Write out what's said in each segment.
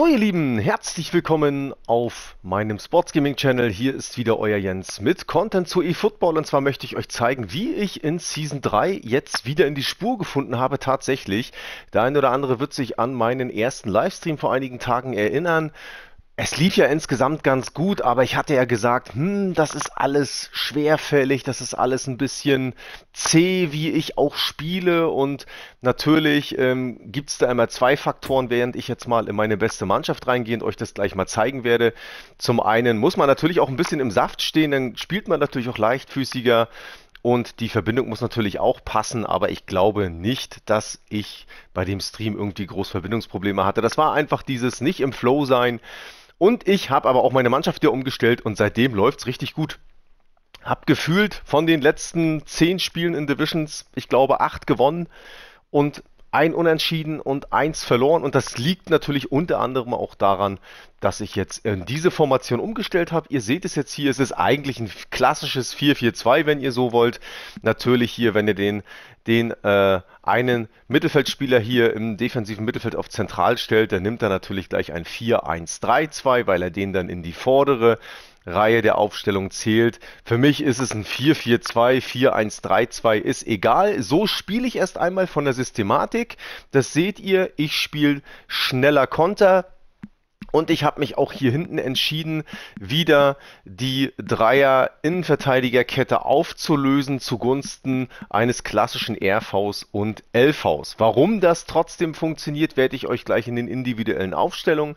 So ihr Lieben, herzlich willkommen auf meinem Sports Gaming Channel. Hier ist wieder euer Jens mit Content zu eFootball und zwar möchte ich euch zeigen, wie ich in Season 3 jetzt wieder in die Spur gefunden habe tatsächlich. Der eine oder andere wird sich an meinen ersten Livestream vor einigen Tagen erinnern. Es lief ja insgesamt ganz gut, aber ich hatte ja gesagt, hm, das ist alles schwerfällig, das ist alles ein bisschen zäh, wie ich auch spiele. Und natürlich ähm, gibt es da immer zwei Faktoren, während ich jetzt mal in meine beste Mannschaft reingehe und euch das gleich mal zeigen werde. Zum einen muss man natürlich auch ein bisschen im Saft stehen, dann spielt man natürlich auch leichtfüßiger. Und die Verbindung muss natürlich auch passen, aber ich glaube nicht, dass ich bei dem Stream irgendwie groß Verbindungsprobleme hatte. Das war einfach dieses Nicht im Flow sein. Und ich habe aber auch meine Mannschaft wieder umgestellt und seitdem läuft's richtig gut. Hab gefühlt von den letzten zehn Spielen in Divisions, ich glaube, acht gewonnen und ein Unentschieden und eins verloren. Und das liegt natürlich unter anderem auch daran, dass ich jetzt in äh, diese Formation umgestellt habe. Ihr seht es jetzt hier, es ist eigentlich ein klassisches 4-4-2, wenn ihr so wollt. Natürlich hier, wenn ihr den, den äh, einen Mittelfeldspieler hier im defensiven Mittelfeld auf zentral stellt, dann nimmt er natürlich gleich ein 4-1-3-2, weil er den dann in die vordere Reihe der Aufstellung zählt. Für mich ist es ein 4-4-2, 4-1-3-2, ist egal. So spiele ich erst einmal von der Systematik. Das seht ihr, ich spiele schneller Konter, und ich habe mich auch hier hinten entschieden, wieder die Dreier-Innenverteidigerkette aufzulösen zugunsten eines klassischen RVs und LVs. Warum das trotzdem funktioniert, werde ich euch gleich in den individuellen Aufstellungen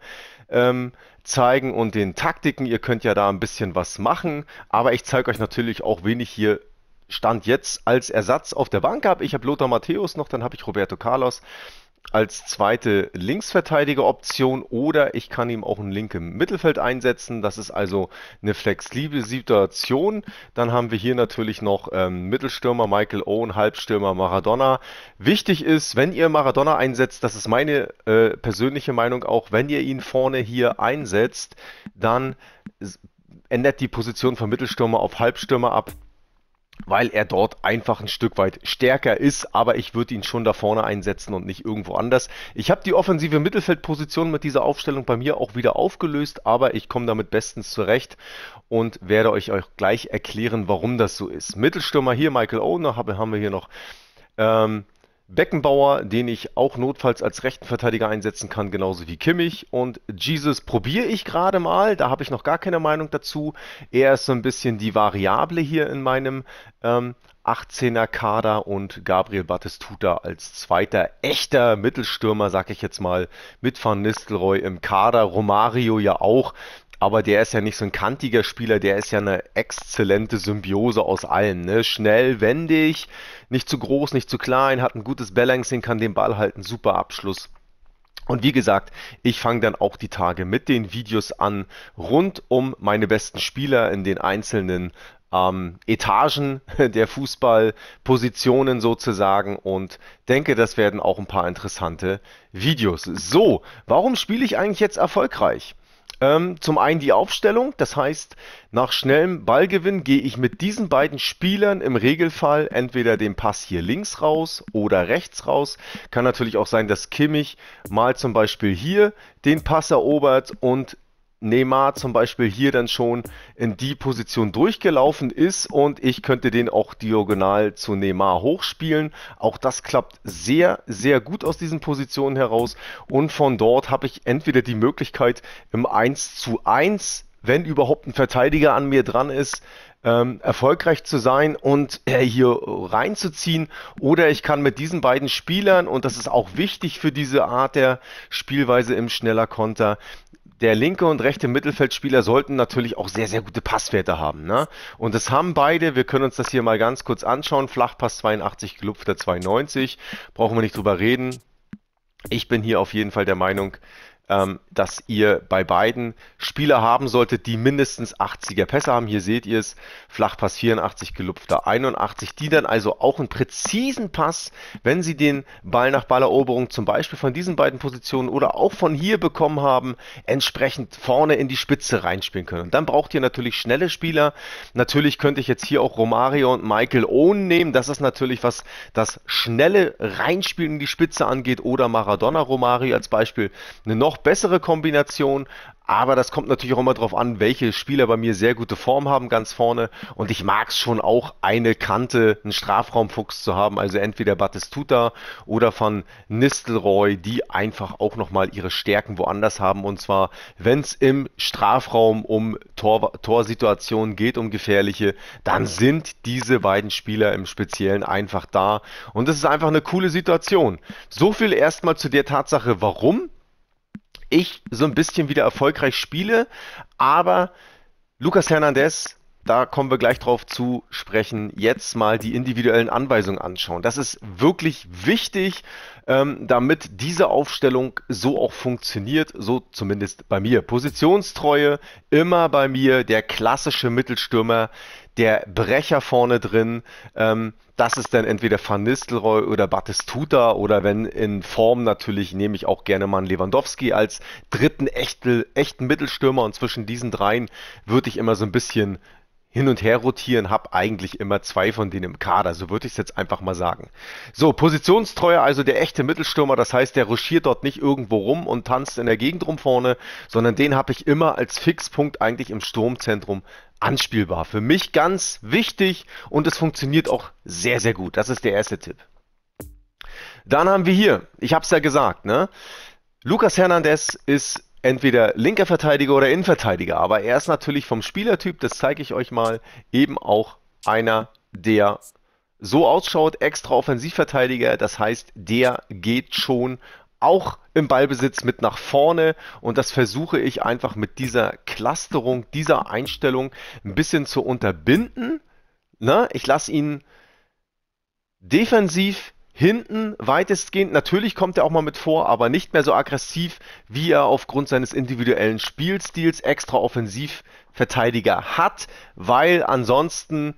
ähm, zeigen und den Taktiken. Ihr könnt ja da ein bisschen was machen, aber ich zeige euch natürlich auch wenig hier Stand jetzt als Ersatz auf der Bank habe. Ich habe Lothar Matthäus noch, dann habe ich Roberto Carlos, als zweite Linksverteidigeroption oder ich kann ihm auch einen Link Mittelfeld einsetzen. Das ist also eine flexible Situation. Dann haben wir hier natürlich noch ähm, Mittelstürmer Michael Owen, Halbstürmer Maradona. Wichtig ist, wenn ihr Maradona einsetzt, das ist meine äh, persönliche Meinung auch, wenn ihr ihn vorne hier einsetzt, dann ändert die Position von Mittelstürmer auf Halbstürmer ab weil er dort einfach ein Stück weit stärker ist, aber ich würde ihn schon da vorne einsetzen und nicht irgendwo anders. Ich habe die offensive Mittelfeldposition mit dieser Aufstellung bei mir auch wieder aufgelöst, aber ich komme damit bestens zurecht und werde euch auch gleich erklären, warum das so ist. Mittelstürmer hier Michael Owner haben wir hier noch. Ähm, Beckenbauer, den ich auch notfalls als rechten Verteidiger einsetzen kann, genauso wie Kimmich. Und Jesus probiere ich gerade mal, da habe ich noch gar keine Meinung dazu. Er ist so ein bisschen die Variable hier in meinem ähm, 18er Kader und Gabriel Battistuta als zweiter echter Mittelstürmer, sag ich jetzt mal, mit Van Nistelrooy im Kader, Romario ja auch. Aber der ist ja nicht so ein kantiger Spieler, der ist ja eine exzellente Symbiose aus allen. Ne? Schnell, wendig, nicht zu groß, nicht zu klein, hat ein gutes Balancing, kann den Ball halten, super Abschluss. Und wie gesagt, ich fange dann auch die Tage mit den Videos an, rund um meine besten Spieler in den einzelnen ähm, Etagen der Fußballpositionen sozusagen und denke, das werden auch ein paar interessante Videos. So, warum spiele ich eigentlich jetzt erfolgreich? Ähm, zum einen die Aufstellung, das heißt, nach schnellem Ballgewinn gehe ich mit diesen beiden Spielern im Regelfall entweder den Pass hier links raus oder rechts raus. Kann natürlich auch sein, dass Kimmich mal zum Beispiel hier den Pass erobert und Neymar zum Beispiel hier dann schon in die Position durchgelaufen ist und ich könnte den auch diagonal zu Neymar hochspielen. Auch das klappt sehr, sehr gut aus diesen Positionen heraus und von dort habe ich entweder die Möglichkeit im 1 zu 1 wenn überhaupt ein Verteidiger an mir dran ist, ähm, erfolgreich zu sein und äh, hier reinzuziehen. Oder ich kann mit diesen beiden Spielern, und das ist auch wichtig für diese Art der Spielweise im schneller Konter, der linke und rechte Mittelfeldspieler sollten natürlich auch sehr, sehr gute Passwerte haben. Ne? Und das haben beide. Wir können uns das hier mal ganz kurz anschauen. Flachpass 82, gelupfter 92. Brauchen wir nicht drüber reden. Ich bin hier auf jeden Fall der Meinung, ähm, dass ihr bei beiden Spieler haben solltet, die mindestens 80er Pässe haben. Hier seht ihr es, Flachpass 84, gelupfter 81, die dann also auch einen präzisen Pass, wenn sie den Ball nach Balleroberung zum Beispiel von diesen beiden Positionen oder auch von hier bekommen haben, entsprechend vorne in die Spitze reinspielen können. Und dann braucht ihr natürlich schnelle Spieler. Natürlich könnte ich jetzt hier auch Romario und Michael Owen nehmen. Das ist natürlich, was das schnelle Reinspielen in die Spitze angeht. Oder Maradona Romario als Beispiel eine noch auch bessere Kombination. aber das kommt natürlich auch immer darauf an, welche Spieler bei mir sehr gute Form haben ganz vorne. Und ich mag es schon auch, eine Kante, einen Strafraumfuchs zu haben. Also entweder Battistuta oder Van Nistelrooy, die einfach auch nochmal ihre Stärken woanders haben. Und zwar, wenn es im Strafraum um Tor Torsituationen geht, um gefährliche, dann sind diese beiden Spieler im Speziellen einfach da. Und das ist einfach eine coole Situation. So viel erstmal zu der Tatsache, warum ich so ein bisschen wieder erfolgreich spiele. Aber Lucas Hernandez da kommen wir gleich drauf zu sprechen, jetzt mal die individuellen Anweisungen anschauen. Das ist wirklich wichtig, ähm, damit diese Aufstellung so auch funktioniert, so zumindest bei mir. Positionstreue, immer bei mir, der klassische Mittelstürmer, der Brecher vorne drin. Ähm, das ist dann entweder Van Nistelrooy oder Battistuta oder wenn in Form natürlich nehme ich auch gerne mal einen Lewandowski als dritten echten, echten Mittelstürmer und zwischen diesen dreien würde ich immer so ein bisschen hin und her rotieren, habe eigentlich immer zwei von denen im Kader, so würde ich es jetzt einfach mal sagen. So, Positionstreuer, also der echte Mittelstürmer, das heißt, der ruschiert dort nicht irgendwo rum und tanzt in der Gegend rum vorne, sondern den habe ich immer als Fixpunkt eigentlich im Sturmzentrum anspielbar. Für mich ganz wichtig und es funktioniert auch sehr, sehr gut. Das ist der erste Tipp. Dann haben wir hier, ich habe es ja gesagt, ne? Lukas Hernandez ist entweder linker Verteidiger oder Innenverteidiger. Aber er ist natürlich vom Spielertyp, das zeige ich euch mal, eben auch einer, der so ausschaut, extra Offensivverteidiger. Das heißt, der geht schon auch im Ballbesitz mit nach vorne und das versuche ich einfach mit dieser Clusterung, dieser Einstellung ein bisschen zu unterbinden. Ne? Ich lasse ihn defensiv Hinten weitestgehend, natürlich kommt er auch mal mit vor, aber nicht mehr so aggressiv, wie er aufgrund seines individuellen Spielstils extra Offensivverteidiger hat, weil ansonsten,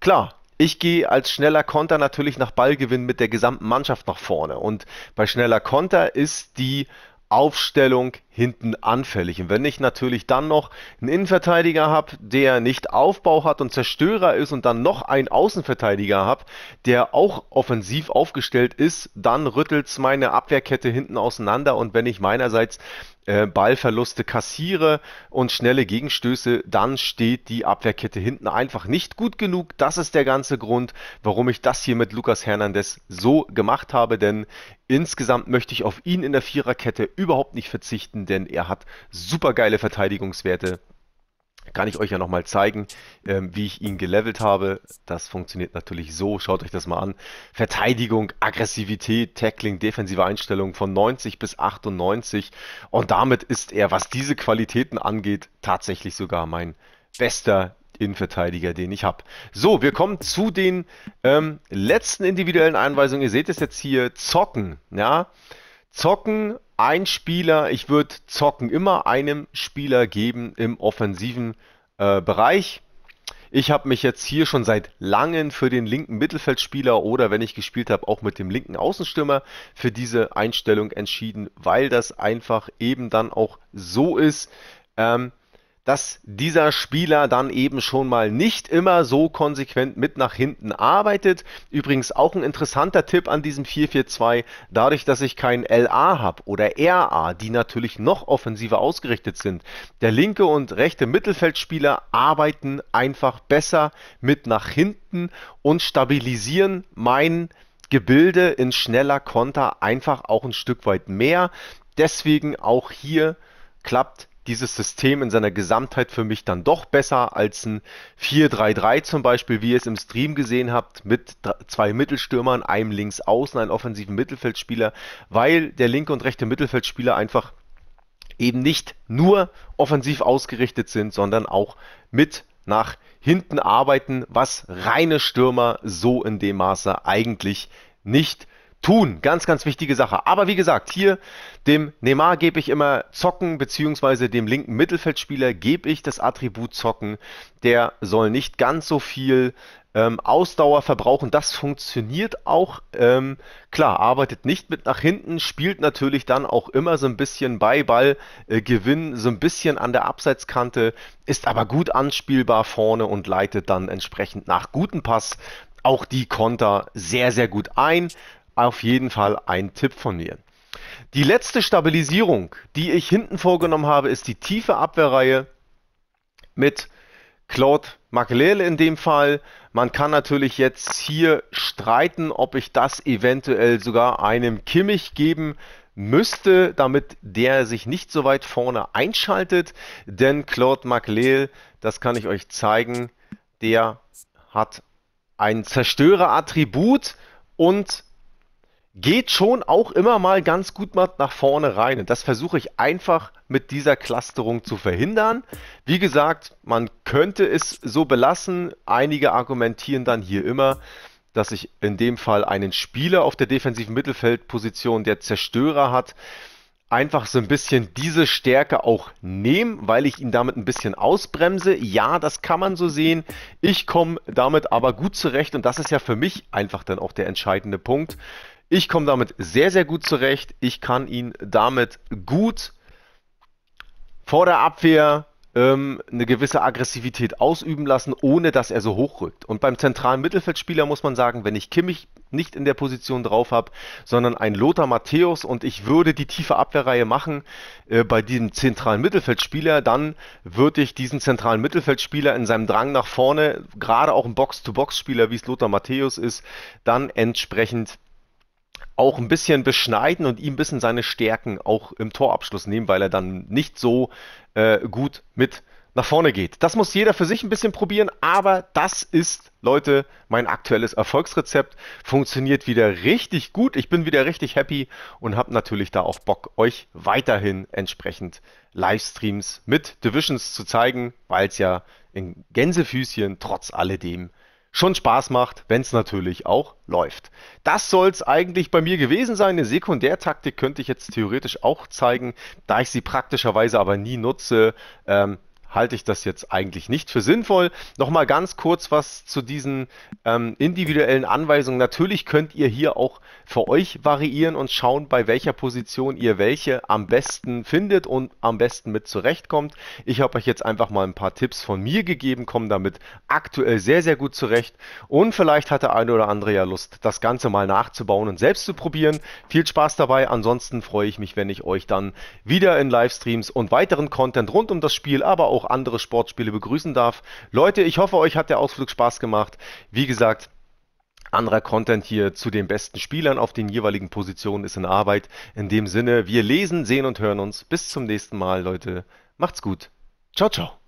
klar, ich gehe als schneller Konter natürlich nach Ballgewinn mit der gesamten Mannschaft nach vorne. Und bei schneller Konter ist die Aufstellung hinten anfällig. Und wenn ich natürlich dann noch einen Innenverteidiger habe, der nicht Aufbau hat und Zerstörer ist und dann noch einen Außenverteidiger habe, der auch offensiv aufgestellt ist, dann rüttelt es meine Abwehrkette hinten auseinander und wenn ich meinerseits äh, Ballverluste kassiere und schnelle Gegenstöße, dann steht die Abwehrkette hinten einfach nicht gut genug. Das ist der ganze Grund, warum ich das hier mit Lukas Hernandez so gemacht habe, denn insgesamt möchte ich auf ihn in der Viererkette überhaupt nicht verzichten denn er hat super geile Verteidigungswerte. Kann ich euch ja nochmal zeigen, ähm, wie ich ihn gelevelt habe. Das funktioniert natürlich so. Schaut euch das mal an. Verteidigung, Aggressivität, Tackling, defensive Einstellung von 90 bis 98. Und damit ist er, was diese Qualitäten angeht, tatsächlich sogar mein bester Innenverteidiger, den ich habe. So, wir kommen zu den ähm, letzten individuellen Einweisungen. Ihr seht es jetzt hier, zocken. Ja, Zocken, ein Spieler, ich würde Zocken immer einem Spieler geben im offensiven äh, Bereich. Ich habe mich jetzt hier schon seit langem für den linken Mittelfeldspieler oder wenn ich gespielt habe, auch mit dem linken Außenstürmer für diese Einstellung entschieden, weil das einfach eben dann auch so ist. Ähm, dass dieser Spieler dann eben schon mal nicht immer so konsequent mit nach hinten arbeitet. Übrigens auch ein interessanter Tipp an diesem 4-4-2, dadurch, dass ich kein LA habe oder RA, die natürlich noch offensiver ausgerichtet sind. Der linke und rechte Mittelfeldspieler arbeiten einfach besser mit nach hinten und stabilisieren mein Gebilde in schneller Konter einfach auch ein Stück weit mehr. Deswegen auch hier klappt dieses System in seiner Gesamtheit für mich dann doch besser als ein 4-3-3 zum Beispiel, wie ihr es im Stream gesehen habt, mit zwei Mittelstürmern, einem Linksaußen, einem offensiven Mittelfeldspieler, weil der linke und rechte Mittelfeldspieler einfach eben nicht nur offensiv ausgerichtet sind, sondern auch mit nach hinten arbeiten, was reine Stürmer so in dem Maße eigentlich nicht tun. Ganz, ganz wichtige Sache. Aber wie gesagt, hier dem Neymar gebe ich immer Zocken, beziehungsweise dem linken Mittelfeldspieler gebe ich das Attribut Zocken. Der soll nicht ganz so viel ähm, Ausdauer verbrauchen. Das funktioniert auch. Ähm, klar, arbeitet nicht mit nach hinten, spielt natürlich dann auch immer so ein bisschen bei Ball, äh, Gewinn, so ein bisschen an der Abseitskante, ist aber gut anspielbar vorne und leitet dann entsprechend nach guten Pass auch die Konter sehr, sehr gut ein auf jeden Fall ein Tipp von mir. Die letzte Stabilisierung, die ich hinten vorgenommen habe, ist die tiefe Abwehrreihe mit Claude Makelele in dem Fall. Man kann natürlich jetzt hier streiten, ob ich das eventuell sogar einem Kimmich geben müsste, damit der sich nicht so weit vorne einschaltet. Denn Claude Makelele, das kann ich euch zeigen, der hat ein Zerstörerattribut und geht schon auch immer mal ganz gut nach vorne rein. Und das versuche ich einfach mit dieser Clusterung zu verhindern. Wie gesagt, man könnte es so belassen. Einige argumentieren dann hier immer, dass ich in dem Fall einen Spieler auf der defensiven Mittelfeldposition, der Zerstörer hat, einfach so ein bisschen diese Stärke auch nehme, weil ich ihn damit ein bisschen ausbremse. Ja, das kann man so sehen. Ich komme damit aber gut zurecht und das ist ja für mich einfach dann auch der entscheidende Punkt. Ich komme damit sehr, sehr gut zurecht. Ich kann ihn damit gut vor der Abwehr ähm, eine gewisse Aggressivität ausüben lassen, ohne dass er so hochrückt. Und beim zentralen Mittelfeldspieler muss man sagen, wenn ich Kimmich nicht in der Position drauf habe, sondern ein Lothar Matthäus und ich würde die tiefe Abwehrreihe machen äh, bei diesem zentralen Mittelfeldspieler, dann würde ich diesen zentralen Mittelfeldspieler in seinem Drang nach vorne, gerade auch ein Box-to-Box-Spieler, wie es Lothar Matthäus ist, dann entsprechend auch ein bisschen beschneiden und ihm ein bisschen seine Stärken auch im Torabschluss nehmen, weil er dann nicht so äh, gut mit nach vorne geht. Das muss jeder für sich ein bisschen probieren, aber das ist, Leute, mein aktuelles Erfolgsrezept. Funktioniert wieder richtig gut. Ich bin wieder richtig happy und habe natürlich da auch Bock, euch weiterhin entsprechend Livestreams mit Divisions zu zeigen, weil es ja in Gänsefüßchen trotz alledem schon Spaß macht, wenn es natürlich auch läuft. Das soll es eigentlich bei mir gewesen sein. Eine Sekundärtaktik könnte ich jetzt theoretisch auch zeigen, da ich sie praktischerweise aber nie nutze. Ähm, halte ich das jetzt eigentlich nicht für sinnvoll. Nochmal ganz kurz was zu diesen ähm, individuellen Anweisungen. Natürlich könnt ihr hier auch für euch variieren und schauen, bei welcher Position ihr welche am besten findet und am besten mit zurechtkommt. Ich habe euch jetzt einfach mal ein paar Tipps von mir gegeben, kommen damit aktuell sehr, sehr gut zurecht. Und vielleicht hat der eine oder andere ja Lust, das Ganze mal nachzubauen und selbst zu probieren. Viel Spaß dabei. Ansonsten freue ich mich, wenn ich euch dann wieder in Livestreams und weiteren Content rund um das Spiel, aber auch auch andere Sportspiele begrüßen darf. Leute, ich hoffe, euch hat der Ausflug Spaß gemacht. Wie gesagt, anderer Content hier zu den besten Spielern auf den jeweiligen Positionen ist in Arbeit. In dem Sinne, wir lesen, sehen und hören uns. Bis zum nächsten Mal, Leute. Macht's gut. Ciao, ciao.